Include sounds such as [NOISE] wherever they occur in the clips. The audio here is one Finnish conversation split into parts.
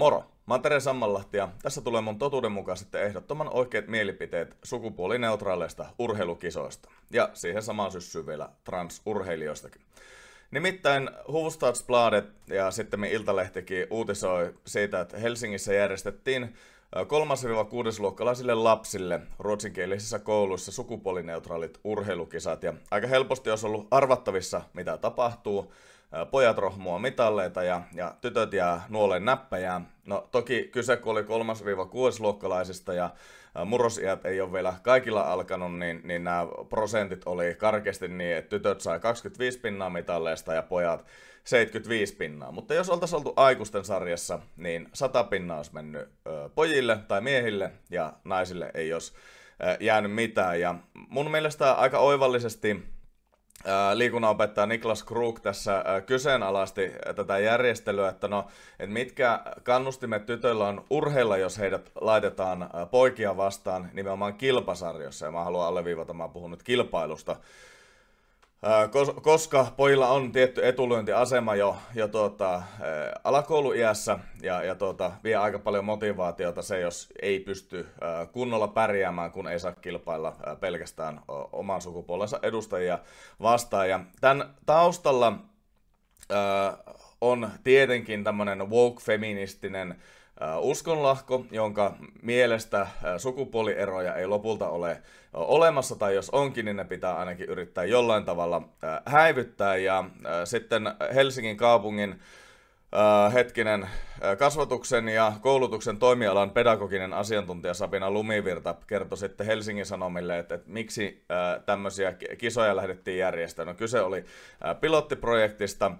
Moro! Mä oon Tere Sammanlahti ja tässä tulee mun totuudenmukaiset ja ehdottoman oikeat mielipiteet sukupuolineutraaleista urheilukisoista. Ja siihen samaan syssyyn vielä transurheilijoistakin. Nimittäin Hufvudstadsbladet ja sitten Iltalehtikin uutisoi siitä, että Helsingissä järjestettiin 3-6 luokkalaisille lapsille ruotsinkielisissä kouluissa sukupuolineutraalit urheilukisat ja aika helposti olisi ollut arvattavissa, mitä tapahtuu pojat rohmua mitalleita ja, ja tytöt jää nuolen näppejä. No toki kyse kun oli 3-6 luokkalaisista ja murrosiät ei ole vielä kaikilla alkanut, niin, niin nämä prosentit oli karkeasti niin, että tytöt sai 25 pinnaa mitalleista ja pojat 75 pinnaa. Mutta jos oltaisiin oltu aikuisten sarjassa, niin 100 pinnaa olisi mennyt pojille tai miehille ja naisille ei olisi jäänyt mitään. Ja mun mielestä aika oivallisesti Äh, liikunnanopettaja Niklas Krug tässä äh, kyseenalaisti äh, tätä järjestelyä, että no, että mitkä kannustimet tytöillä on urheilla, jos heidät laitetaan poikia vastaan nimenomaan kilpasarjossa, ja mä haluan alleviivata, mä puhun puhunut kilpailusta, koska pojilla on tietty etulyöntiasema jo, jo tuota, alakouluiässä ja, ja tuota, vie aika paljon motivaatiota se, jos ei pysty kunnolla pärjäämään, kun ei saa kilpailla pelkästään oman sukupuolensa edustajia vastaan. Ja tämän taustalla on tietenkin tämmöinen woke-feministinen uskonlahko, jonka mielestä sukupuolieroja ei lopulta ole olemassa, tai jos onkin, niin ne pitää ainakin yrittää jollain tavalla häivyttää. Ja sitten Helsingin kaupungin hetkinen kasvatuksen ja koulutuksen toimialan pedagoginen asiantuntija Sabina Lumivirta kertoi sitten Helsingin Sanomille, että, että miksi tämmöisiä kisoja lähdettiin järjestämään. No, kyse oli pilottiprojektista,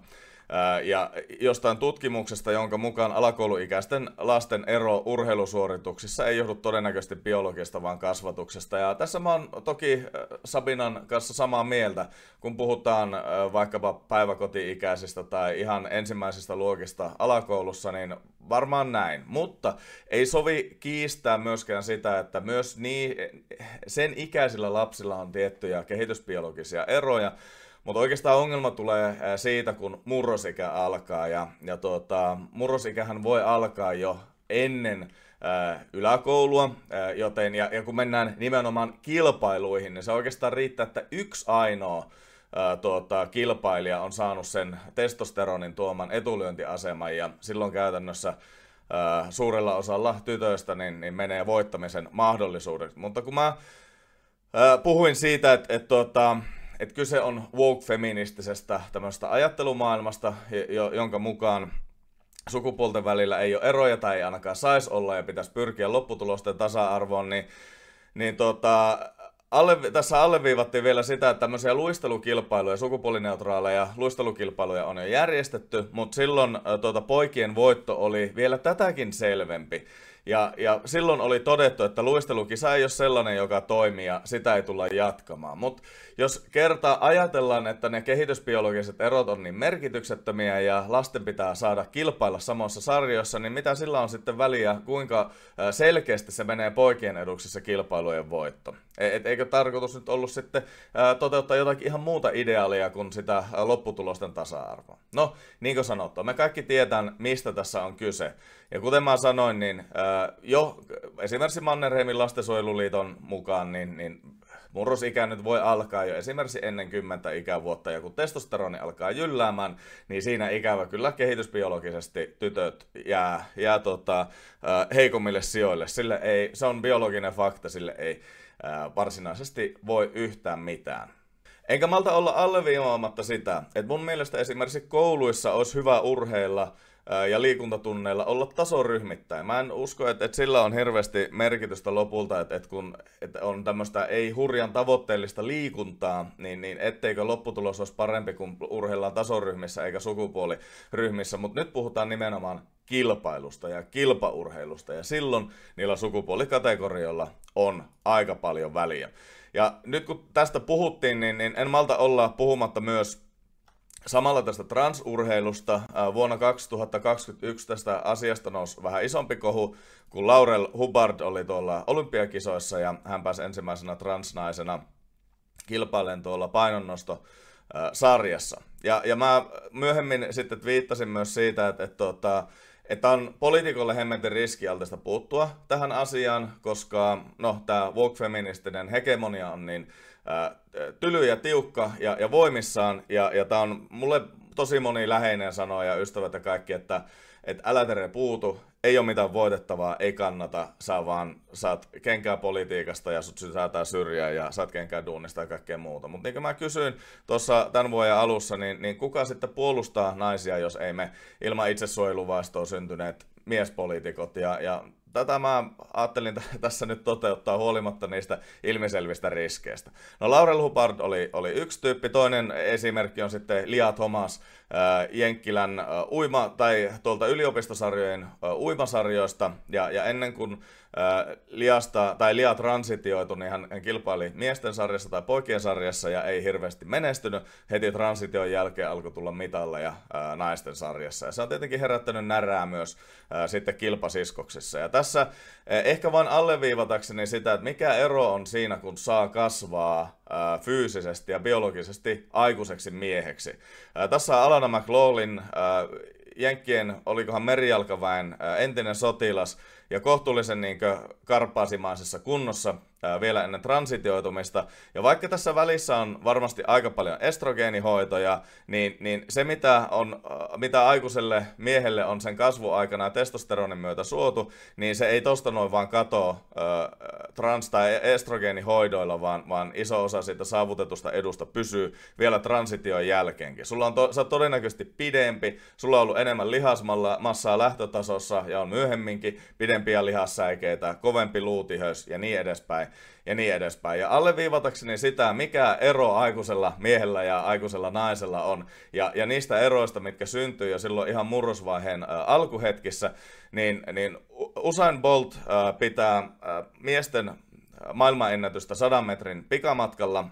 ja jostain tutkimuksesta, jonka mukaan alakouluikäisten lasten ero urheilusuorituksissa ei johdu todennäköisesti biologista, vaan kasvatuksesta. Ja tässä mä oon toki Sabinan kanssa samaa mieltä, kun puhutaan vaikkapa päiväkoti-ikäisistä tai ihan ensimmäisistä luokista alakoulussa, niin varmaan näin. Mutta ei sovi kiistää myöskään sitä, että myös niin, sen ikäisillä lapsilla on tiettyjä kehitysbiologisia eroja, mutta oikeastaan ongelma tulee siitä, kun murrosikä alkaa. Ja, ja tota, murrosikähän voi alkaa jo ennen ää, yläkoulua, ää, joten ja, ja kun mennään nimenomaan kilpailuihin, niin se oikeastaan riittää, että yksi ainoa ää, tuota, kilpailija on saanut sen testosteronin tuoman etulyöntiaseman ja silloin käytännössä ää, suurella osalla tytöistä niin, niin menee voittamisen mahdollisuudet. Mutta kun mä ää, puhuin siitä, että et, tuota, että kyse on woke-feministisestä tämmöistä ajattelumaailmasta, jonka mukaan sukupuolten välillä ei ole eroja tai ei ainakaan saisi olla ja pitäisi pyrkiä lopputulosten tasa-arvoon, niin, niin tota, alle, tässä alleviivattiin vielä sitä, että tämmöisiä luistelukilpailuja, sukupuolineutraaleja luistelukilpailuja on jo järjestetty, mutta silloin tuota, poikien voitto oli vielä tätäkin selvempi. Ja, ja silloin oli todettu, että luistelukisa ei ole sellainen, joka toimii ja sitä ei tulla jatkamaan. Mutta jos kerta ajatellaan, että ne kehitysbiologiset erot on niin merkityksettömiä ja lasten pitää saada kilpailla samassa sarjoissa, niin mitä sillä on sitten väliä, kuinka selkeästi se menee poikien se kilpailujen voitto? E, et eikö tarkoitus nyt ollut sitten toteuttaa jotakin ihan muuta ideaalia kuin sitä lopputulosten tasa-arvoa? No, niin kuin sanottu, me kaikki tiedän, mistä tässä on kyse. Ja kuten mä sanoin, niin äh, jo esimerkiksi Mannerheimin lastensuojeluliiton mukaan, niin, niin murrosikä nyt voi alkaa jo esimerkiksi ennen kymmentä ikävuotta, ja kun testosteroni alkaa jylläämään, niin siinä ikävä kyllä kehitysbiologisesti tytöt jää, jää tota, äh, heikommille sijoille. Sille ei, se on biologinen fakta, sille ei äh, varsinaisesti voi yhtään mitään. Enkä malta olla alleviivaamatta sitä, että mun mielestä esimerkiksi kouluissa olisi hyvä urheilla – ja liikuntatunneilla olla tasoryhmittäin. Mä en usko, että, että sillä on hirveästi merkitystä lopulta, että, että kun että on tämmöistä ei hurjan tavoitteellista liikuntaa, niin, niin etteikö lopputulos olisi parempi, kuin urheillaan tasoryhmissä eikä sukupuoliryhmissä. Mutta nyt puhutaan nimenomaan kilpailusta ja kilpaurheilusta, ja silloin niillä sukupuolikategorioilla on aika paljon väliä. Ja nyt kun tästä puhuttiin, niin, niin en malta olla puhumatta myös Samalla tästä transurheilusta äh, vuonna 2021 tästä asiasta nousi vähän isompi kohu, kun Laurel Hubbard oli tuolla olympiakisoissa ja hän pääsi ensimmäisenä transnaisena kilpailen tuolla painonnosto äh, sarjassa. Ja, ja mä myöhemmin sitten viittasin myös siitä, että, että, että, tota, että on poliitikolle hemmetin riskialtista puuttua tähän asiaan, koska no, tämä woke-feministinen hegemonia on niin tyly ja tiukka ja, ja voimissaan. Ja, ja tämä on mulle tosi moni läheinen sanoja ja ystävät ja kaikki, että et älä tere puutu, ei ole mitään voitettavaa, ei kannata, sä vaan saat kenkää politiikasta ja sut säätää syrjää ja saat kenkää duunista ja kaikkea muuta. Mutta niin kuin mä kysyin tuossa tämän vuoden alussa, niin, niin kuka sitten puolustaa naisia, jos ei me ilman itsesuojeluvaistoa syntyneet miespoliitikot ja, ja tätä mä ajattelin t- [LAUGHS] tässä nyt toteuttaa huolimatta niistä ilmiselvistä riskeistä. No Laurel Hubbard oli, oli yksi tyyppi, toinen esimerkki on sitten Lia Thomas äh, Jenkkilän äh, uima- tai tuolta yliopistosarjojen äh, uimasarjoista, ja, ja ennen kuin liasta, tai liat transitioitu, niin hän, hän kilpaili miesten sarjassa tai poikien sarjassa ja ei hirveästi menestynyt. Heti transition jälkeen alkoi tulla mitalle ää, naisten sarjassa. Ja se on tietenkin herättänyt närää myös ää, sitten kilpasiskoksissa. Ja tässä ää, ehkä vain alleviivatakseni sitä, että mikä ero on siinä, kun saa kasvaa ää, fyysisesti ja biologisesti aikuiseksi mieheksi. Ää, tässä Alana McLaughlin ää, Jenkkien, olikohan merijalkaväen entinen sotilas ja kohtuullisen niin karpaasimaisessa kunnossa vielä ennen transitioitumista. Ja vaikka tässä välissä on varmasti aika paljon estrogeenihoitoja, niin, niin se mitä, on, mitä aikuiselle miehelle on sen kasvuaikana ja testosteronin myötä suotu, niin se ei tosta noin vaan katoa trans- tai estrogeenihoidoilla, vaan, vaan iso osa siitä saavutetusta edusta pysyy vielä transition jälkeenkin. Sulla on to, sä todennäköisesti pidempi, sulla on ollut enemmän lihasmassaa lähtötasossa ja on myöhemminkin pidempiä lihassäikeitä, kovempi luutihös ja niin edespäin ja niin edespäin. Ja alleviivatakseni sitä, mikä ero aikuisella miehellä ja aikuisella naisella on, ja, ja niistä eroista, mitkä syntyy jo silloin ihan murrosvaiheen ä, alkuhetkissä, niin, niin Usain Bolt ä, pitää ä, miesten maailmanennätystä sadan metrin pikamatkalla –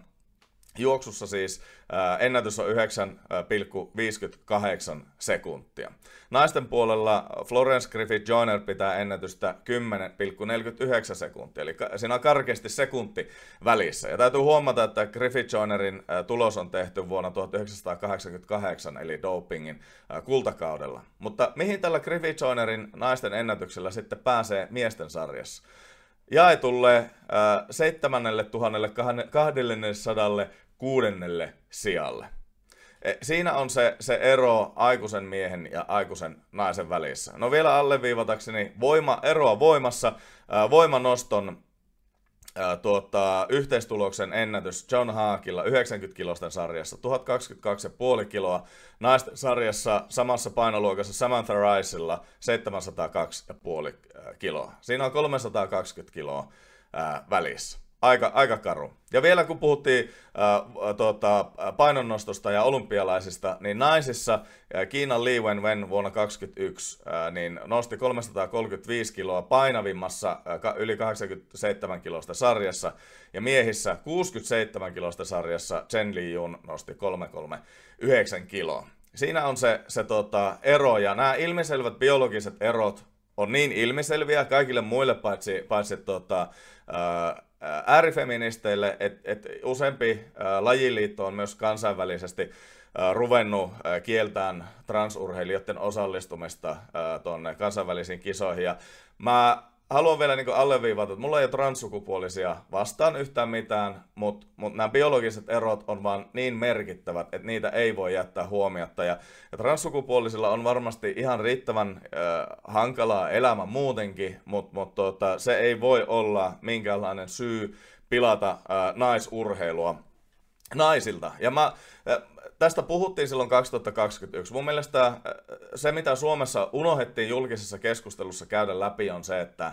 Juoksussa siis äh, ennätys on 9,58 äh, sekuntia. Naisten puolella Florence Griffith Joyner pitää ennätystä 10,49 sekuntia, eli siinä on karkeasti sekunti välissä. Ja täytyy huomata, että Griffith Joynerin äh, tulos on tehty vuonna 1988, eli dopingin kultakaudella. Mutta mihin tällä Griffith Joynerin naisten ennätyksellä sitten pääsee miesten sarjassa? jaetulle äh, tuhannelle sijalle. E, Siinä on se, se ero aikuisen miehen ja aikuisen naisen välissä. No vielä alleviivatakseni voima, eroa voimassa, äh, voimanoston Äh, tuota, yhteistuloksen ennätys John Haakilla 90-kilosten sarjassa 1022,5 kiloa, naisten sarjassa samassa painoluokassa Samantha Riceilla 702,5 kiloa. Siinä on 320 kiloa ää, äh, välissä aika, aika karu. Ja vielä kun puhuttiin äh, tuota, painonnostosta ja olympialaisista, niin naisissa äh, Kiinan Li Wenwen vuonna 2021 äh, niin nosti 335 kiloa painavimmassa äh, yli 87 kilosta sarjassa ja miehissä 67 kilosta sarjassa Chen Li Jun nosti 339 kiloa. Siinä on se, se tota, ero ja nämä ilmiselvät biologiset erot on niin ilmiselviä kaikille muille paitsi, paitsi tota, äh, äärifeministeille, että et useampi lajiliitto on myös kansainvälisesti ruvennut kieltään transurheilijoiden osallistumista tuonne kansainvälisiin kisoihin. Ja mä haluan vielä niin alleviivata, että mulla ei ole transsukupuolisia vastaan yhtään mitään, mutta mut nämä biologiset erot on vaan niin merkittävät, että niitä ei voi jättää huomiotta. Ja, ja transsukupuolisilla on varmasti ihan riittävän äh, hankalaa elämä muutenkin, mutta mutta tota, se ei voi olla minkäänlainen syy pilata äh, naisurheilua naisilta. Ja mä, tästä puhuttiin silloin 2021. Mun mielestä se, mitä Suomessa unohdettiin julkisessa keskustelussa käydä läpi, on se, että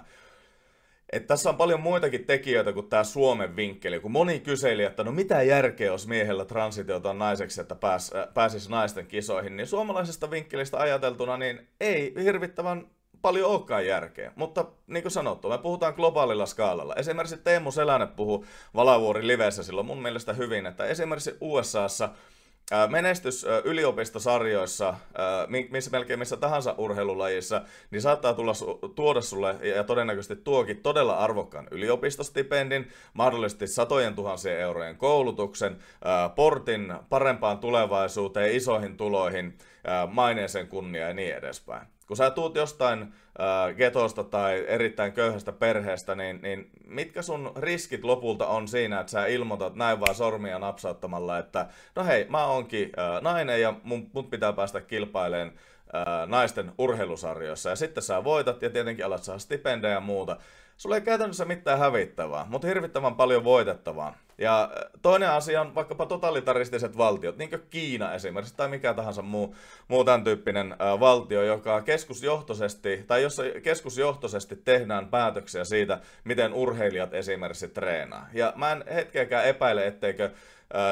et tässä on paljon muitakin tekijöitä kuin tämä Suomen vinkkeli. Kun moni kyseli, että no mitä järkeä olisi miehellä transitiota naiseksi, että pääs, pääsisi naisten kisoihin, niin suomalaisesta vinkkelistä ajateltuna niin ei hirvittävän paljon olekaan järkeä. Mutta niin kuin sanottu, me puhutaan globaalilla skaalalla. Esimerkiksi Teemu Selänne puhuu Valavuori liveessä silloin mun mielestä hyvin, että esimerkiksi USAssa menestys yliopistosarjoissa, missä melkein missä tahansa urheilulajissa, niin saattaa tulla, tuoda sulle ja todennäköisesti tuokin todella arvokkaan yliopistostipendin, mahdollisesti satojen tuhansien eurojen koulutuksen, portin parempaan tulevaisuuteen, isoihin tuloihin, maineeseen kunnia ja niin edespäin kun sä tuut jostain äh, getosta tai erittäin köyhästä perheestä, niin, niin mitkä sun riskit lopulta on siinä, että sä ilmoitat näin vaan sormia napsauttamalla, että no hei, mä oonkin äh, nainen ja mun, mun pitää päästä kilpaileen äh, naisten urheilusarjoissa. Ja sitten sä voitat ja tietenkin alat saa stipendejä ja muuta. Sulla ei käytännössä mitään hävittävää, mutta hirvittävän paljon voitettavaa. Ja toinen asia on vaikkapa totalitaristiset valtiot, niin kuin Kiina esimerkiksi, tai mikä tahansa muu, muu tämän tyyppinen valtio, joka keskusjohtoisesti, tai jossa keskusjohtoisesti tehdään päätöksiä siitä, miten urheilijat esimerkiksi treenaa. Ja mä en hetkeäkään epäile, etteikö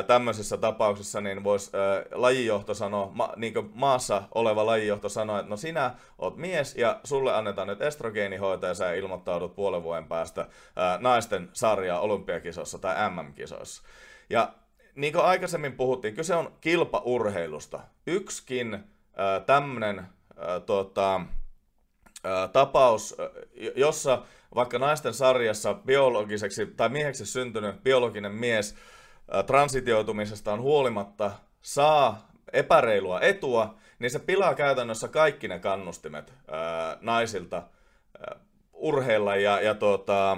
tämmöisessä tapauksessa niin voisi lajijohto sanoa, ma, niin maassa oleva lajijohto sanoa, että no sinä oot mies ja sulle annetaan nyt estrogeenihoito ja sä ilmoittaudut puolen vuoden päästä ää, naisten sarjaa olympiakisossa tai MM-kisoissa. Ja niin kuin aikaisemmin puhuttiin, kyse on kilpaurheilusta. Yksikin tämmöinen tota, tapaus, jossa vaikka naisten sarjassa biologiseksi tai mieheksi syntynyt biologinen mies transitioitumisesta on huolimatta saa epäreilua etua, niin se pilaa käytännössä kaikki ne kannustimet naisilta urheilla ja, ja tuota,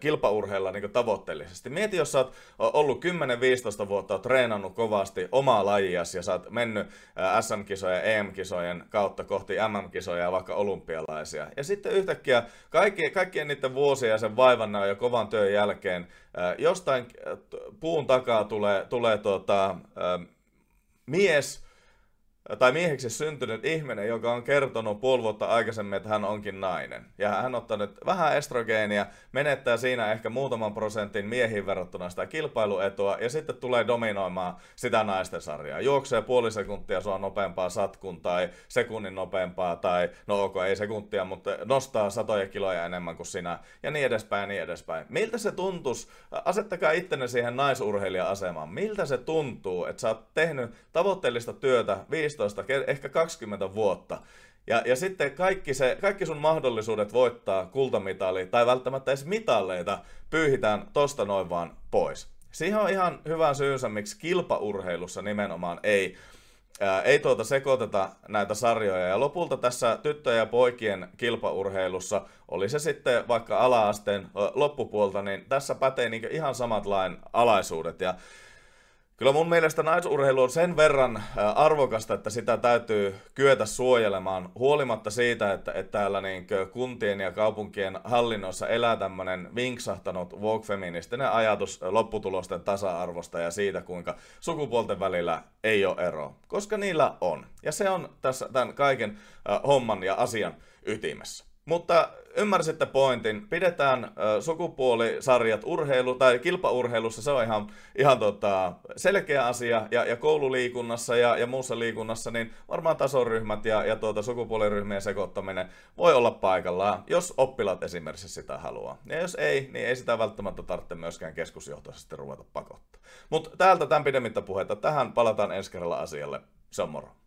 kilpaurheilla niin tavoitteellisesti. Mieti, jos sä oot ollut 10-15 vuotta, oot treenannut kovasti omaa lajiasi ja sä oot mennyt SM-kisojen, EM-kisojen kautta kohti MM-kisoja ja vaikka olympialaisia. Ja sitten yhtäkkiä kaikki, kaikkien niiden vuosien ja sen vaivan ja kovan työn jälkeen jostain puun takaa tulee, tulee tuota, mies – tai mieheksi syntynyt ihminen, joka on kertonut puoli vuotta aikaisemmin, että hän onkin nainen. Ja hän on ottanut vähän estrogeenia, menettää siinä ehkä muutaman prosentin miehiin verrattuna sitä kilpailuetua, ja sitten tulee dominoimaan sitä naisten sarjaa. Juoksee puoli sekuntia sua nopeampaa satkun tai sekunnin nopeampaa, tai no ok, ei sekuntia, mutta nostaa satoja kiloja enemmän kuin sinä, ja niin edespäin, ja niin edespäin. Miltä se tuntus, asettakaa ittenne siihen naisurheilija-asemaan, miltä se tuntuu, että sä oot tehnyt tavoitteellista työtä 5 15, ehkä 20 vuotta. Ja, ja sitten kaikki, se, kaikki sun mahdollisuudet voittaa kultamitali tai välttämättä edes mitalleita pyyhitään tosta noin vaan pois. Siihen on ihan hyvä syynsä, miksi kilpaurheilussa nimenomaan ei, ää, ei tuota sekoiteta näitä sarjoja. Ja lopulta tässä tyttöjen ja poikien kilpaurheilussa, oli se sitten vaikka ala-asteen loppupuolta, niin tässä pätee niin ihan samat lain alaisuudet. Ja Kyllä mun mielestä naisurheilu on sen verran äh, arvokasta, että sitä täytyy kyetä suojelemaan huolimatta siitä, että, että täällä niin kuntien ja kaupunkien hallinnossa elää tämmöinen vinksahtanut woke-feministinen ajatus lopputulosten tasa-arvosta ja siitä, kuinka sukupuolten välillä ei ole eroa, koska niillä on. Ja se on tässä tämän kaiken äh, homman ja asian ytimessä. Mutta ymmärsitte pointin. Pidetään äh, sukupuolisarjat urheilu tai kilpaurheilussa, se on ihan, ihan tota, selkeä asia. Ja, ja koululiikunnassa ja, ja muussa liikunnassa, niin varmaan tasoryhmät ja, ja tuota, sukupuoliryhmien sekoittaminen voi olla paikallaan, jos oppilaat esimerkiksi sitä haluaa. Ja jos ei, niin ei sitä välttämättä tarvitse myöskään keskusjohtoisesti ruveta pakottaa. Mutta täältä tämän pidemmittä puhetta Tähän palataan ensi kerralla asialle. Se on moro.